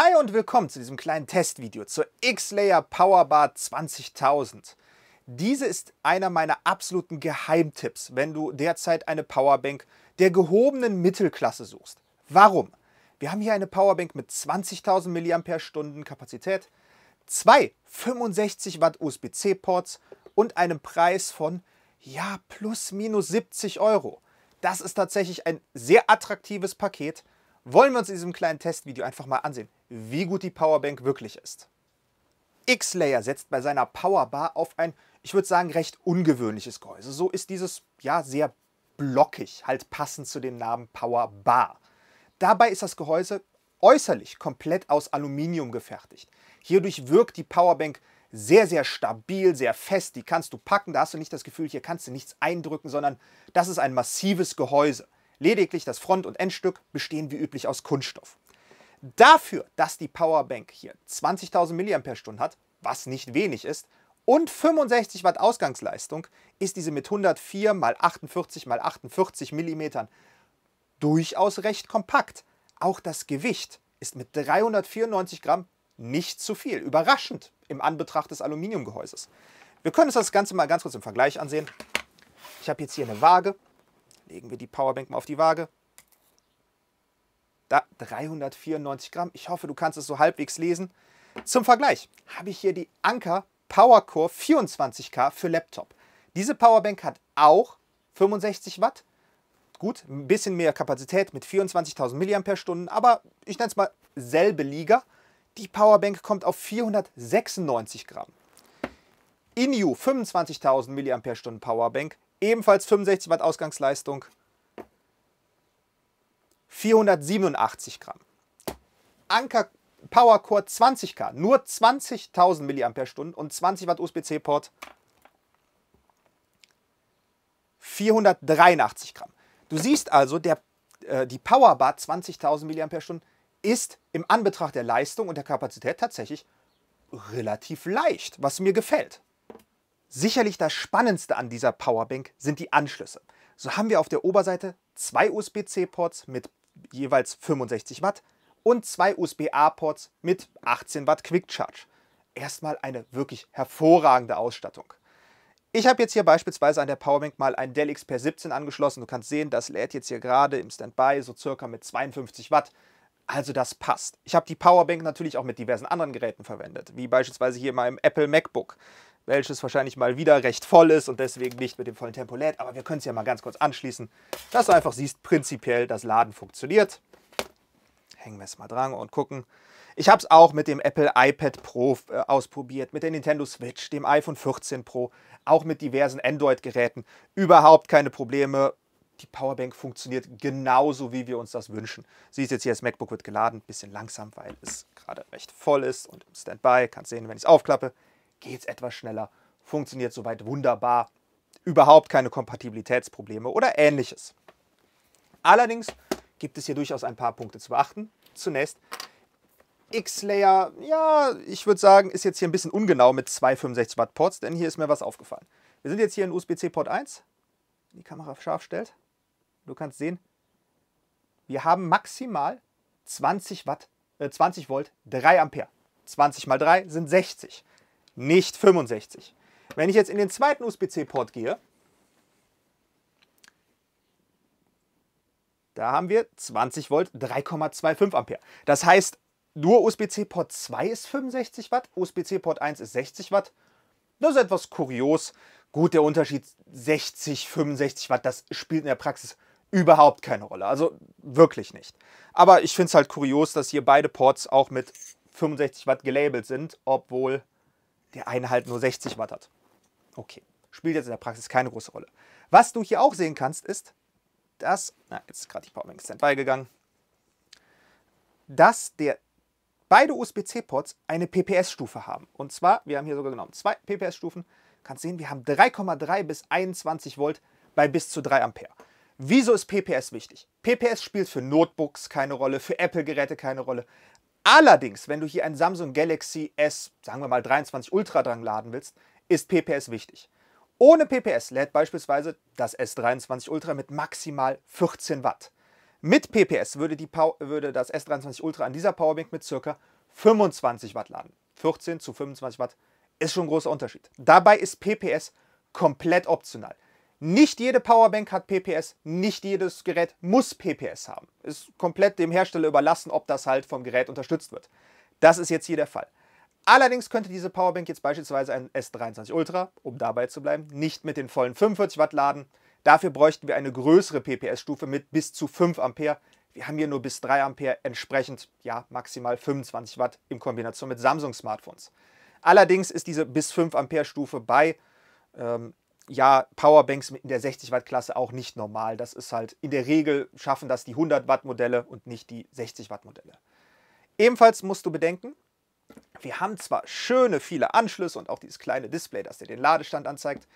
Hi und willkommen zu diesem kleinen Testvideo zur X-Layer Powerbar 20000. Diese ist einer meiner absoluten Geheimtipps, wenn du derzeit eine Powerbank der gehobenen Mittelklasse suchst. Warum? Wir haben hier eine Powerbank mit 20.000 mAh Kapazität, zwei 65 Watt USB-C-Ports und einem Preis von, ja, plus minus 70 Euro. Das ist tatsächlich ein sehr attraktives Paket, wollen wir uns in diesem kleinen Testvideo einfach mal ansehen, wie gut die Powerbank wirklich ist. X-Layer setzt bei seiner Powerbar auf ein, ich würde sagen, recht ungewöhnliches Gehäuse. So ist dieses, ja, sehr blockig, halt passend zu dem Namen Powerbar. Dabei ist das Gehäuse äußerlich komplett aus Aluminium gefertigt. Hierdurch wirkt die Powerbank sehr, sehr stabil, sehr fest. Die kannst du packen, da hast du nicht das Gefühl, hier kannst du nichts eindrücken, sondern das ist ein massives Gehäuse. Lediglich das Front- und Endstück bestehen wie üblich aus Kunststoff. Dafür, dass die Powerbank hier 20.000 mAh hat, was nicht wenig ist, und 65 Watt Ausgangsleistung, ist diese mit 104 x 48 x 48 mm durchaus recht kompakt. Auch das Gewicht ist mit 394 Gramm nicht zu viel. Überraschend im Anbetracht des Aluminiumgehäuses. Wir können uns das Ganze mal ganz kurz im Vergleich ansehen. Ich habe jetzt hier eine Waage Legen wir die Powerbank mal auf die Waage. Da, 394 Gramm. Ich hoffe, du kannst es so halbwegs lesen. Zum Vergleich habe ich hier die Anker PowerCore 24K für Laptop. Diese Powerbank hat auch 65 Watt. Gut, ein bisschen mehr Kapazität mit 24.000 mAh, aber ich nenne es mal selbe Liga. Die Powerbank kommt auf 496 Gramm. Inu 25.000 mAh Powerbank Ebenfalls 65 Watt Ausgangsleistung. 487 Gramm. Anker Power Core 20K, nur 20.000 mAh und 20 Watt USB-C-Port. 483 Gramm. Du siehst also, der, äh, die Powerbar 20.000 mAh ist im Anbetracht der Leistung und der Kapazität tatsächlich relativ leicht, was mir gefällt. Sicherlich das Spannendste an dieser Powerbank sind die Anschlüsse. So haben wir auf der Oberseite zwei USB-C-Ports mit jeweils 65 Watt und zwei USB-A-Ports mit 18 Watt Quick Charge. Erstmal eine wirklich hervorragende Ausstattung. Ich habe jetzt hier beispielsweise an der Powerbank mal ein Dell XPR 17 angeschlossen. Du kannst sehen, das lädt jetzt hier gerade im Standby so circa mit 52 Watt. Also das passt. Ich habe die Powerbank natürlich auch mit diversen anderen Geräten verwendet, wie beispielsweise hier meinem Apple MacBook welches wahrscheinlich mal wieder recht voll ist und deswegen nicht mit dem vollen Tempo lädt. Aber wir können es ja mal ganz kurz anschließen, dass du einfach siehst, prinzipiell das Laden funktioniert. Hängen wir es mal dran und gucken. Ich habe es auch mit dem Apple iPad Pro äh, ausprobiert, mit der Nintendo Switch, dem iPhone 14 Pro, auch mit diversen Android-Geräten. Überhaupt keine Probleme. Die Powerbank funktioniert genauso, wie wir uns das wünschen. Siehst ist jetzt hier, das MacBook wird geladen, bisschen langsam, weil es gerade recht voll ist und im Standby. Kannst sehen, wenn ich es aufklappe geht es etwas schneller, funktioniert soweit wunderbar, überhaupt keine Kompatibilitätsprobleme oder ähnliches. Allerdings gibt es hier durchaus ein paar Punkte zu beachten. Zunächst, X-Layer, ja, ich würde sagen, ist jetzt hier ein bisschen ungenau mit zwei 65 Watt Ports, denn hier ist mir was aufgefallen. Wir sind jetzt hier in USB-C Port 1, die Kamera scharf stellt. Du kannst sehen, wir haben maximal 20 Watt, äh 20 Volt, 3 Ampere. 20 mal 3 sind 60 nicht 65. Wenn ich jetzt in den zweiten USB-C-Port gehe, da haben wir 20 Volt, 3,25 Ampere. Das heißt, nur USB-C-Port 2 ist 65 Watt, USB-C-Port 1 ist 60 Watt. Das ist etwas kurios. Gut, der Unterschied 60, 65 Watt, das spielt in der Praxis überhaupt keine Rolle. Also wirklich nicht. Aber ich finde es halt kurios, dass hier beide Ports auch mit 65 Watt gelabelt sind, obwohl der eine halt nur 60 Watt hat. Okay, spielt jetzt in der Praxis keine große Rolle. Was du hier auch sehen kannst, ist, dass, na, jetzt ist gerade die Powerbank Standby gegangen, dass der, beide USB-C-Ports eine PPS-Stufe haben. Und zwar, wir haben hier sogar genommen zwei PPS-Stufen, kannst sehen, wir haben 3,3 bis 21 Volt bei bis zu 3 Ampere. Wieso ist PPS wichtig? PPS spielt für Notebooks keine Rolle, für Apple-Geräte keine Rolle, Allerdings, wenn du hier ein Samsung Galaxy S, sagen wir mal 23 Ultra dran laden willst, ist PPS wichtig. Ohne PPS lädt beispielsweise das S23 Ultra mit maximal 14 Watt. Mit PPS würde, die, würde das S23 Ultra an dieser Powerbank mit ca. 25 Watt laden. 14 zu 25 Watt ist schon ein großer Unterschied. Dabei ist PPS komplett optional. Nicht jede Powerbank hat PPS, nicht jedes Gerät muss PPS haben. Ist komplett dem Hersteller überlassen, ob das halt vom Gerät unterstützt wird. Das ist jetzt hier der Fall. Allerdings könnte diese Powerbank jetzt beispielsweise ein S23 Ultra, um dabei zu bleiben, nicht mit den vollen 45 Watt laden. Dafür bräuchten wir eine größere PPS-Stufe mit bis zu 5 Ampere. Wir haben hier nur bis 3 Ampere, entsprechend ja maximal 25 Watt in Kombination mit Samsung-Smartphones. Allerdings ist diese bis 5 Ampere-Stufe bei ähm, ja, Powerbanks in der 60 Watt Klasse auch nicht normal. Das ist halt in der Regel schaffen das die 100 Watt Modelle und nicht die 60 Watt Modelle. Ebenfalls musst du bedenken, wir haben zwar schöne viele Anschlüsse und auch dieses kleine Display, das dir den Ladestand anzeigt.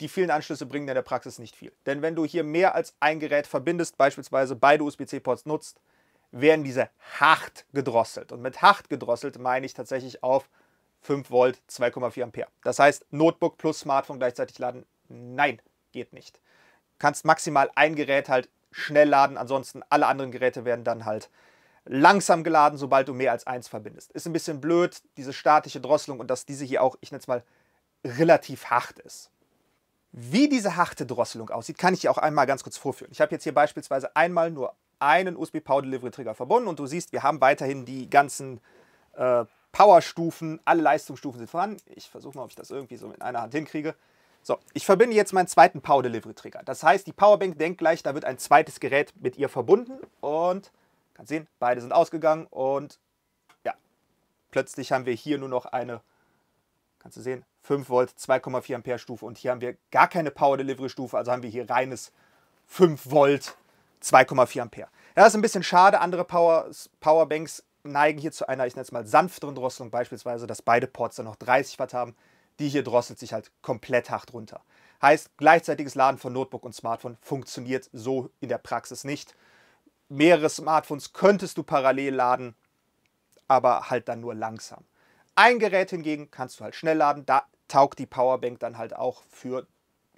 Die vielen Anschlüsse bringen in der Praxis nicht viel. Denn wenn du hier mehr als ein Gerät verbindest, beispielsweise beide USB-C-Ports nutzt, werden diese hart gedrosselt. Und mit hart gedrosselt meine ich tatsächlich auf 5 Volt, 2,4 Ampere. Das heißt, Notebook plus Smartphone gleichzeitig laden, nein, geht nicht. Du kannst maximal ein Gerät halt schnell laden, ansonsten alle anderen Geräte werden dann halt langsam geladen, sobald du mehr als eins verbindest. Ist ein bisschen blöd, diese statische Drosselung und dass diese hier auch, ich nenne es mal, relativ hart ist. Wie diese harte Drosselung aussieht, kann ich dir auch einmal ganz kurz vorführen. Ich habe jetzt hier beispielsweise einmal nur einen USB Power Delivery Trigger verbunden und du siehst, wir haben weiterhin die ganzen äh, Powerstufen, alle Leistungsstufen sind vorhanden. Ich versuche mal, ob ich das irgendwie so mit einer Hand hinkriege. So, ich verbinde jetzt meinen zweiten Power Delivery Trigger. Das heißt, die Powerbank denkt gleich, da wird ein zweites Gerät mit ihr verbunden und kann sehen, beide sind ausgegangen und ja, plötzlich haben wir hier nur noch eine, kannst du sehen, 5 Volt, 2,4 Ampere Stufe und hier haben wir gar keine Power Delivery Stufe, also haben wir hier reines 5 Volt, 2,4 Ampere. Ja, das ist ein bisschen schade, andere Power, Powerbanks neigen hier zu einer, ich nenne es mal, sanfteren Drosselung, beispielsweise, dass beide Ports dann noch 30 Watt haben. Die hier drosselt sich halt komplett hart runter. Heißt, gleichzeitiges Laden von Notebook und Smartphone funktioniert so in der Praxis nicht. Mehrere Smartphones könntest du parallel laden, aber halt dann nur langsam. Ein Gerät hingegen kannst du halt schnell laden. Da taugt die Powerbank dann halt auch für,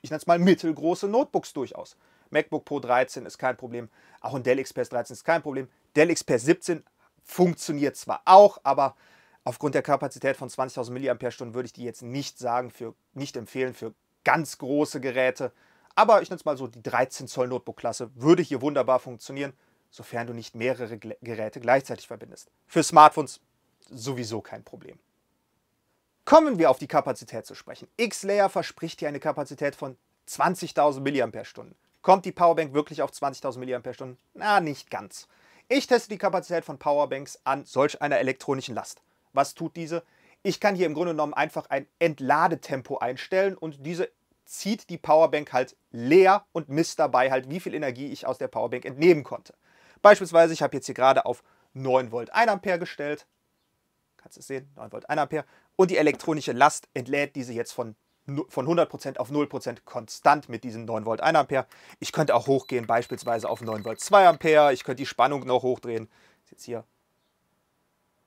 ich nenne es mal, mittelgroße Notebooks durchaus. MacBook Pro 13 ist kein Problem, auch ein Dell XPS 13 ist kein Problem. Dell XPS 17 funktioniert zwar auch, aber aufgrund der Kapazität von 20.000 mAh würde ich die jetzt nicht sagen, für, nicht empfehlen für ganz große Geräte. Aber ich nenne es mal so, die 13 Zoll Notebook-Klasse würde hier wunderbar funktionieren, sofern du nicht mehrere Geräte gleichzeitig verbindest. Für Smartphones sowieso kein Problem. Kommen wir auf die Kapazität zu sprechen. X-Layer verspricht hier eine Kapazität von 20.000 mAh. Kommt die Powerbank wirklich auf 20.000 mAh? Na, nicht ganz. Ich teste die Kapazität von Powerbanks an solch einer elektronischen Last. Was tut diese? Ich kann hier im Grunde genommen einfach ein Entladetempo einstellen und diese zieht die Powerbank halt leer und misst dabei halt, wie viel Energie ich aus der Powerbank entnehmen konnte. Beispielsweise, ich habe jetzt hier gerade auf 9 Volt 1 Ampere gestellt. Kannst du es sehen? 9 Volt 1 Ampere. Und die elektronische Last entlädt diese jetzt von von 100% auf 0% konstant mit diesen 9 Volt 1 Ampere. Ich könnte auch hochgehen, beispielsweise auf 9 Volt 2 Ampere. Ich könnte die Spannung noch hochdrehen. Ist jetzt hier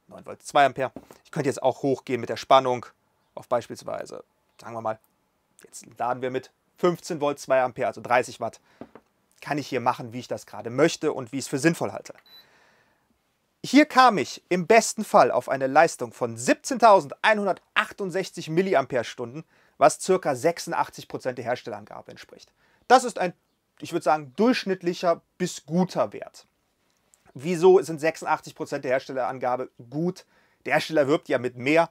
9 Volt 2 Ampere. Ich könnte jetzt auch hochgehen mit der Spannung auf beispielsweise, sagen wir mal, jetzt laden wir mit 15 Volt 2 Ampere, also 30 Watt. Kann ich hier machen, wie ich das gerade möchte und wie ich es für sinnvoll halte. Hier kam ich im besten Fall auf eine Leistung von 17.168 mAh was ca. 86% der Herstellerangabe entspricht. Das ist ein, ich würde sagen, durchschnittlicher bis guter Wert. Wieso sind 86% der Herstellerangabe gut? Der Hersteller wirbt ja mit mehr.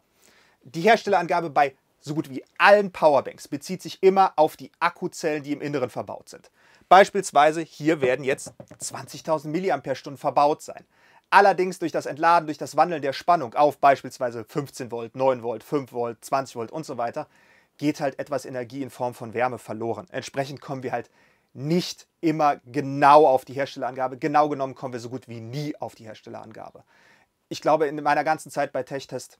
Die Herstellerangabe bei so gut wie allen Powerbanks bezieht sich immer auf die Akkuzellen, die im Inneren verbaut sind. Beispielsweise hier werden jetzt 20.000 mAh verbaut sein. Allerdings durch das Entladen, durch das Wandeln der Spannung auf beispielsweise 15 Volt, 9 Volt, 5 Volt, 20 Volt und so weiter, geht halt etwas Energie in Form von Wärme verloren. Entsprechend kommen wir halt nicht immer genau auf die Herstellerangabe. Genau genommen kommen wir so gut wie nie auf die Herstellerangabe. Ich glaube, in meiner ganzen Zeit bei Techtest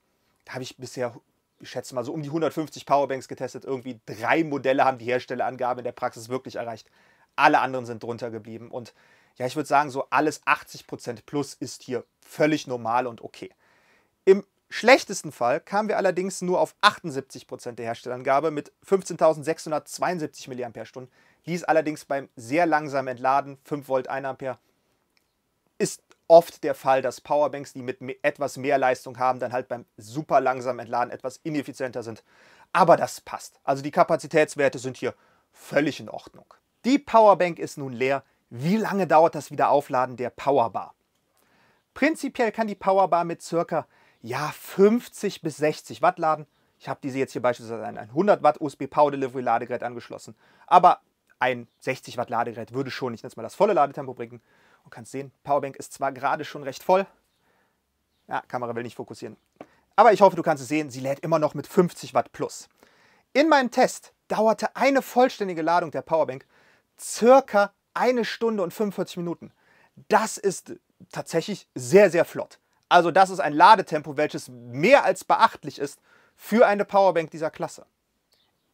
habe ich bisher, ich schätze mal, so um die 150 Powerbanks getestet. Irgendwie drei Modelle haben die Herstellerangabe in der Praxis wirklich erreicht. Alle anderen sind drunter geblieben. Und ja, ich würde sagen, so alles 80% plus ist hier völlig normal und okay. Im schlechtesten Fall kamen wir allerdings nur auf 78% der Herstellangabe mit 15.672 mAh. Dies allerdings beim sehr langsamen Entladen, 5 Volt 1 Ampere, ist oft der Fall, dass Powerbanks, die mit etwas mehr Leistung haben, dann halt beim super langsamen Entladen etwas ineffizienter sind. Aber das passt. Also die Kapazitätswerte sind hier völlig in Ordnung. Die Powerbank ist nun leer. Wie lange dauert das Wiederaufladen der Powerbar? Prinzipiell kann die Powerbar mit circa ja 50 bis 60 Watt laden. Ich habe diese jetzt hier beispielsweise an ein 100 Watt USB Power Delivery Ladegerät angeschlossen. Aber ein 60 Watt Ladegerät würde schon, nicht nenne mal das volle Ladetempo bringen. Und kannst sehen, Powerbank ist zwar gerade schon recht voll. Ja, Kamera will nicht fokussieren. Aber ich hoffe, du kannst es sehen, sie lädt immer noch mit 50 Watt plus. In meinem Test dauerte eine vollständige Ladung der Powerbank circa eine Stunde und 45 Minuten. Das ist tatsächlich sehr, sehr flott. Also das ist ein Ladetempo, welches mehr als beachtlich ist für eine Powerbank dieser Klasse.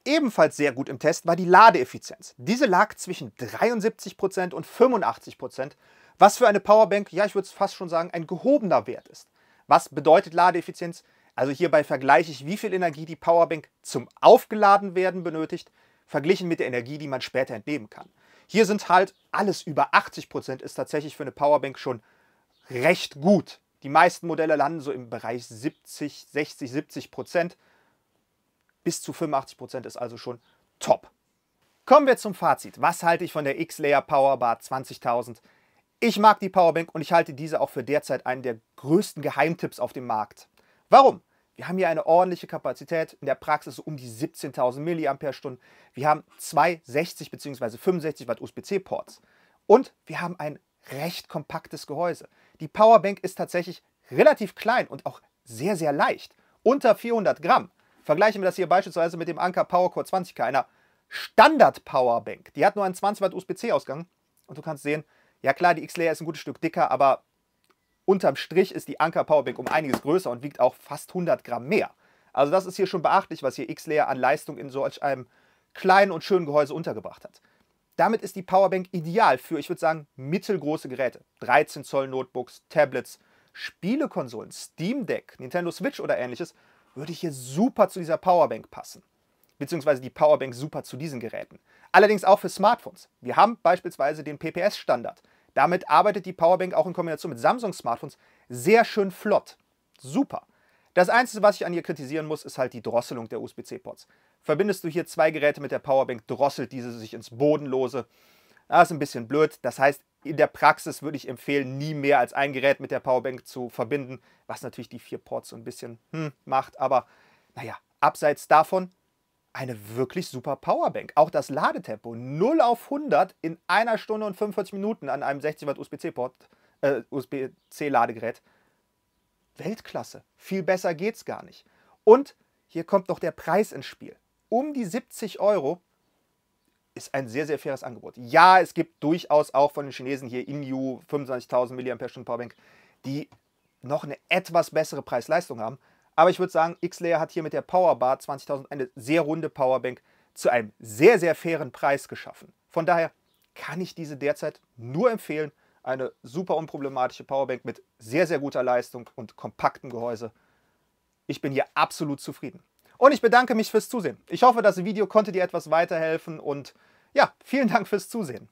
Ebenfalls sehr gut im Test war die Ladeeffizienz. Diese lag zwischen 73% und 85%, was für eine Powerbank, ja ich würde es fast schon sagen, ein gehobener Wert ist. Was bedeutet Ladeeffizienz? Also hierbei vergleiche ich, wie viel Energie die Powerbank zum Aufgeladen werden benötigt, verglichen mit der Energie, die man später entnehmen kann. Hier sind halt alles über 80% ist tatsächlich für eine Powerbank schon recht gut. Die meisten Modelle landen so im Bereich 70, 60, 70 Prozent. Bis zu 85 Prozent ist also schon top. Kommen wir zum Fazit. Was halte ich von der X-Layer Powerbar 20000? Ich mag die Powerbank und ich halte diese auch für derzeit einen der größten Geheimtipps auf dem Markt. Warum? Wir haben hier eine ordentliche Kapazität, in der Praxis so um die 17.000 mAh. Wir haben zwei 60 bzw. 65 Watt USB-C-Ports und wir haben ein recht kompaktes Gehäuse. Die Powerbank ist tatsächlich relativ klein und auch sehr, sehr leicht. Unter 400 Gramm. Vergleichen wir das hier beispielsweise mit dem Anker PowerCore 20K, einer Standard-Powerbank. Die hat nur einen 20 Watt USB-C-Ausgang. Und du kannst sehen, ja klar, die X-Layer ist ein gutes Stück dicker, aber unterm Strich ist die Anker Powerbank um einiges größer und wiegt auch fast 100 Gramm mehr. Also das ist hier schon beachtlich, was hier X-Layer an Leistung in solch einem kleinen und schönen Gehäuse untergebracht hat. Damit ist die Powerbank ideal für, ich würde sagen, mittelgroße Geräte. 13 Zoll Notebooks, Tablets, Spielekonsolen, Steam Deck, Nintendo Switch oder ähnliches, würde hier super zu dieser Powerbank passen. Beziehungsweise die Powerbank super zu diesen Geräten. Allerdings auch für Smartphones. Wir haben beispielsweise den PPS-Standard. Damit arbeitet die Powerbank auch in Kombination mit Samsung-Smartphones sehr schön flott. Super. Das Einzige, was ich an ihr kritisieren muss, ist halt die Drosselung der USB-C-Ports. Verbindest du hier zwei Geräte mit der Powerbank, drosselt diese sich ins Bodenlose. Das ist ein bisschen blöd. Das heißt, in der Praxis würde ich empfehlen, nie mehr als ein Gerät mit der Powerbank zu verbinden, was natürlich die vier Ports so ein bisschen hm, macht. Aber naja, abseits davon eine wirklich super Powerbank. Auch das Ladetempo 0 auf 100 in einer Stunde und 45 Minuten an einem 60 Watt USB-C-Port, äh, USB-C-Ladegerät. Weltklasse. Viel besser geht's gar nicht. Und hier kommt noch der Preis ins Spiel. Um die 70 Euro ist ein sehr, sehr faires Angebot. Ja, es gibt durchaus auch von den Chinesen hier Inyu 25.000 mAh Powerbank, die noch eine etwas bessere Preis-Leistung haben. Aber ich würde sagen, Xlayer hat hier mit der Powerbar 20.000 eine sehr runde Powerbank zu einem sehr, sehr fairen Preis geschaffen. Von daher kann ich diese derzeit nur empfehlen eine super unproblematische Powerbank mit sehr, sehr guter Leistung und kompaktem Gehäuse. Ich bin hier absolut zufrieden. Und ich bedanke mich fürs Zusehen. Ich hoffe, das Video konnte dir etwas weiterhelfen und ja, vielen Dank fürs Zusehen.